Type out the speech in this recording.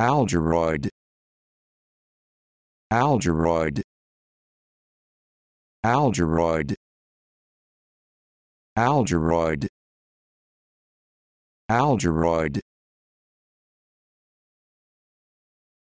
algeroid algeroid algeroid algeroid algeroid